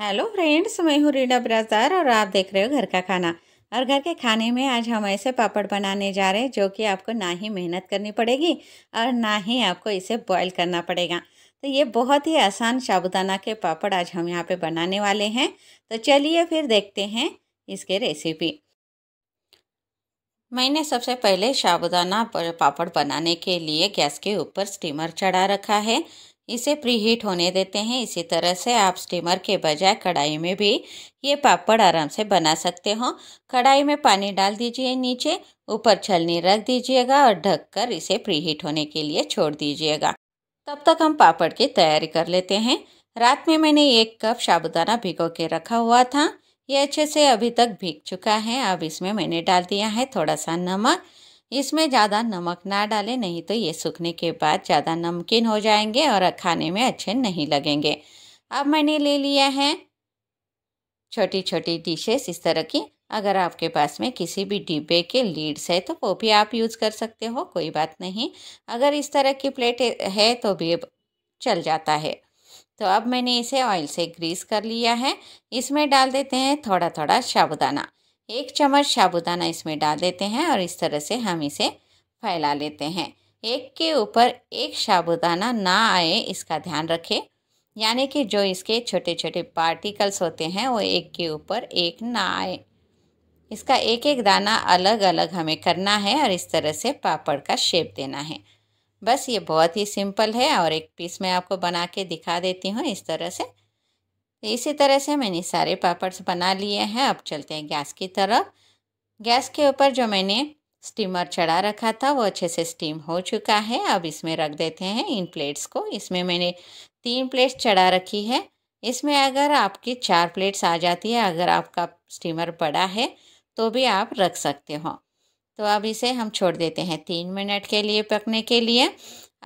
Hello friends मैं हूँ रीना बिराजदार और आप देख रहे हो घर का खाना और घर के खाने में आज हम ऐसे पापड़ बनाने जा रहे हैं जो कि आपको ना ही मेहनत करनी पड़ेगी और ना ही आपको इसे बॉईल करना पड़ेगा तो ये बहुत ही आसान साबुदाना के पापड़ आज हम यहाँ पे बनाने वाले हैं तो चलिए फिर देखते हैं इसके रेसिपी मैंने सबसे पहले साबुदाना पापड़ बनाने के लिए गैस के ऊपर स्टीमर चढ़ा रखा है इसे प्रीहीट होने देते हैं इसी तरह से आप स्टीमर के बजाय कढ़ाई में भी ये पापड़ आराम से बना सकते हो कढ़ाई में पानी डाल दीजिए नीचे ऊपर छलनी रख दीजिएगा और ढककर इसे प्रीहीट होने के लिए छोड़ दीजिएगा तब तक हम पापड़ की तैयारी कर लेते हैं रात में मैंने एक कप साबुदाना भिगो के रखा हुआ था ये अच्छे से अभी तक भीग चुका है अब इसमें मैंने डाल दिया है थोड़ा सा नमक इसमें ज़्यादा नमक ना डालें नहीं तो ये सूखने के बाद ज़्यादा नमकीन हो जाएंगे और खाने में अच्छे नहीं लगेंगे अब मैंने ले लिया है छोटी छोटी डिशेस इस तरह की अगर आपके पास में किसी भी डिब्बे के लीड्स है तो वो भी आप यूज़ कर सकते हो कोई बात नहीं अगर इस तरह की प्लेट है तो भी चल जाता है तो अब मैंने इसे ऑयल से ग्रीस कर लिया है इसमें डाल देते हैं थोड़ा थोड़ा साबुदाना एक चम्मच साबुदाना इसमें डाल देते हैं और इस तरह से हम इसे फैला लेते हैं एक के ऊपर एक साबुदाना ना आए इसका ध्यान रखें यानी कि जो इसके छोटे छोटे पार्टिकल्स होते हैं वो एक के ऊपर एक ना आए इसका एक एक दाना अलग अलग हमें करना है और इस तरह से पापड़ का शेप देना है बस ये बहुत ही सिंपल है और एक पीस मैं आपको बना के दिखा देती हूँ इस तरह से इसी तरह से मैंने सारे पापड़ बना लिए हैं अब चलते हैं गैस की तरफ गैस के ऊपर जो मैंने स्टीमर चढ़ा रखा था वो अच्छे से स्टीम हो चुका है अब इसमें रख देते हैं इन प्लेट्स को इसमें मैंने तीन प्लेट्स चढ़ा रखी है इसमें अगर आपकी चार प्लेट्स आ जाती है अगर आपका स्टीमर बड़ा है तो भी आप रख सकते हो तो अब इसे हम छोड़ देते हैं तीन मिनट के लिए पकने के लिए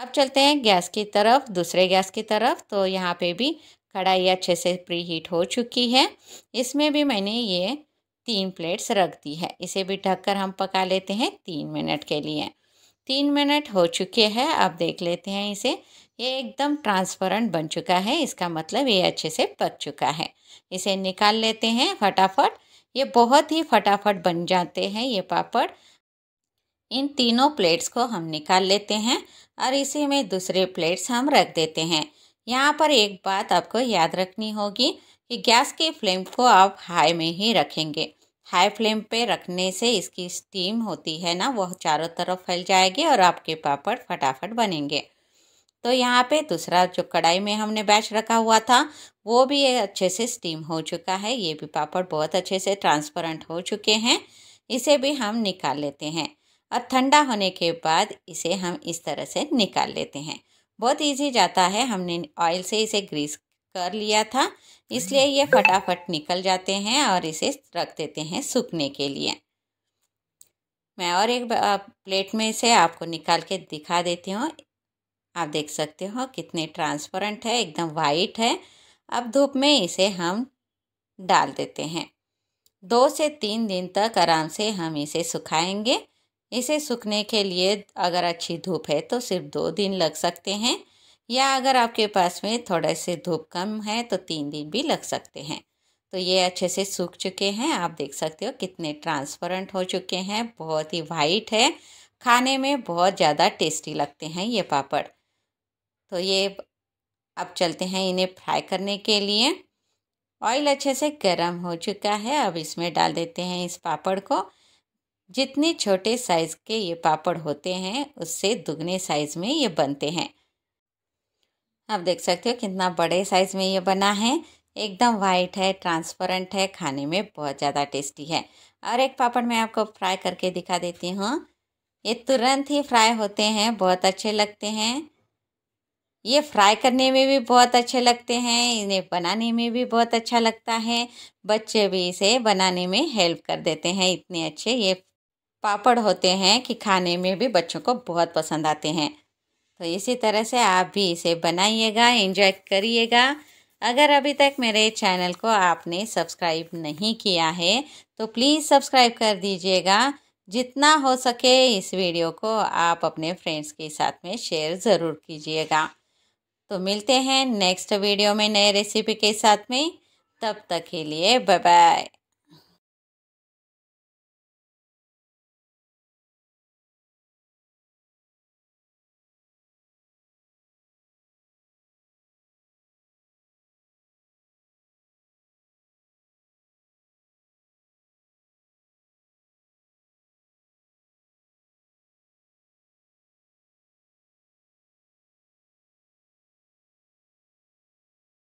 अब चलते हैं गैस की तरफ दूसरे गैस की तरफ तो यहाँ पे भी कढ़ाई अच्छे से प्री हीट हो चुकी है इसमें भी मैंने ये तीन प्लेट्स रख दी है इसे भी ढककर हम पका लेते हैं तीन मिनट के लिए तीन मिनट हो चुके हैं अब देख लेते हैं इसे ये एकदम ट्रांसपेरेंट बन चुका है इसका मतलब ये अच्छे से पक चुका है इसे निकाल लेते हैं फटाफट ये बहुत ही फटाफट बन जाते हैं ये पापड़ इन तीनों प्लेट्स को हम निकाल लेते हैं और इसी में दूसरे प्लेट्स हम रख देते हैं यहाँ पर एक बात आपको याद रखनी होगी कि गैस की फ्लेम को आप हाई में ही रखेंगे हाई फ्लेम पे रखने से इसकी स्टीम होती है ना वह चारों तरफ फैल जाएगी और आपके पापड़ फटाफट बनेंगे तो यहाँ पे दूसरा जो कढ़ाई में हमने बैच रखा हुआ था वो भी अच्छे से स्टीम हो चुका है ये भी पापड़ बहुत अच्छे से ट्रांसपेरेंट हो चुके हैं इसे भी हम निकाल लेते हैं और ठंडा होने के बाद इसे हम इस तरह से निकाल लेते हैं बहुत इजी जाता है हमने ऑयल से इसे ग्रीस कर लिया था इसलिए हम्म। ये फटाफट निकल जाते हैं और इसे रख देते हैं सूखने के लिए मैं और एक प्लेट में इसे आपको निकाल के दिखा देती हूँ आप देख सकते हो कितने ट्रांसपेरेंट है एकदम वाइट है अब धूप में इसे हम डाल देते हैं दो से तीन दिन तक आराम से हम इसे सुखाएंगे इसे सूखने के लिए अगर अच्छी धूप है तो सिर्फ दो दिन लग सकते हैं या अगर आपके पास में थोड़े से धूप कम है तो तीन दिन भी लग सकते हैं तो ये अच्छे से सूख चुके हैं आप देख सकते हो कितने ट्रांसपेरेंट हो चुके हैं बहुत ही वाइट है खाने में बहुत ज़्यादा टेस्टी लगते हैं ये पापड़ तो ये अब चलते हैं इन्हें फ्राई करने के लिए ऑयल अच्छे से गर्म हो चुका है अब इसमें डाल देते हैं इस पापड़ को जितने छोटे साइज़ के ये पापड़ होते हैं उससे दुगने साइज़ में ये बनते हैं आप देख सकते हो कितना बड़े साइज़ में ये बना है एकदम वाइट है ट्रांसपेरेंट है खाने में बहुत ज़्यादा टेस्टी है और एक पापड़ मैं आपको फ्राई करके दिखा देती हूँ ये तुरंत ही फ्राई होते हैं बहुत अच्छे लगते हैं ये फ्राई करने में भी बहुत अच्छे लगते हैं इन्हें बनाने में भी बहुत अच्छा लगता है बच्चे भी इसे बनाने में हेल्प कर देते हैं इतने अच्छे ये पापड़ होते हैं कि खाने में भी बच्चों को बहुत पसंद आते हैं तो इसी तरह से आप भी इसे बनाइएगा एंजॉय करिएगा अगर अभी तक मेरे चैनल को आपने सब्सक्राइब नहीं किया है तो प्लीज़ सब्सक्राइब कर दीजिएगा जितना हो सके इस वीडियो को आप अपने फ्रेंड्स के साथ में शेयर ज़रूर कीजिएगा तो मिलते हैं नेक्स्ट वीडियो में नए रेसिपी के साथ में तब तक के लिए बाय बाय